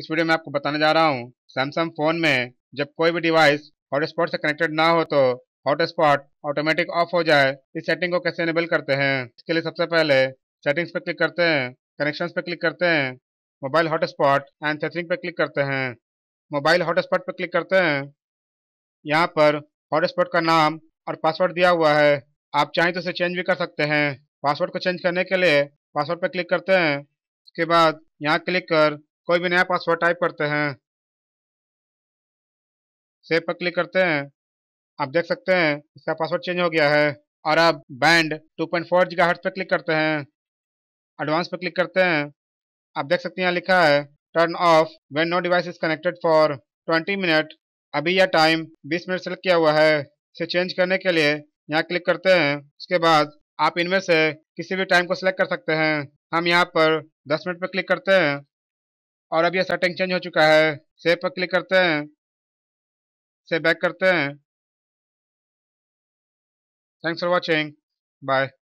इस वीडियो में आपको बताने जा रहा हूँ सैमसंग फ़ोन में जब कोई भी डिवाइस हॉटस्पॉट से कनेक्टेड ना हो तो हॉटस्पॉट ऑटोमेटिक ऑफ हो जाए इस सेटिंग को कैसे इनेबल करते हैं इसके लिए सबसे पहले सेटिंग्स पर क्लिक करते हैं कनेक्शंस पर क्लिक करते हैं मोबाइल हॉटस्पॉट एंड सेटिंग पर क्लिक करते हैं मोबाइल हॉटस्पॉट पर क्लिक करते हैं यहाँ पर हॉटस्पॉट का नाम और पासवर्ड दिया हुआ है आप चाहें तो इसे चेंज भी कर सकते हैं पासवर्ड को चेंज करने के लिए पासवर्ड पर क्लिक करते हैं उसके बाद यहाँ क्लिक कर कोई भी नया पासवर्ड टाइप करते हैं सेव पर क्लिक करते हैं आप देख सकते हैं इसका पासवर्ड चेंज हो गया है और अब बैंड 2.4 पॉइंट पर क्लिक करते हैं एडवांस पर क्लिक करते हैं आप देख सकते हैं यहाँ लिखा है turn off when no device is connected for 20 minute अभी यह टाइम 20 मिनट सेलेक्ट किया हुआ है इसे चेंज करने के लिए यहाँ क्लिक करते हैं उसके बाद आप इनमें से किसी भी टाइम को सिलेक्ट कर सकते हैं हम यहाँ पर दस मिनट पर क्लिक करते हैं और अब यह सेटिंग चेंज हो चुका है सेव पर क्लिक करते हैं सेव बैक करते हैं थैंक्स फॉर वॉचिंग बाय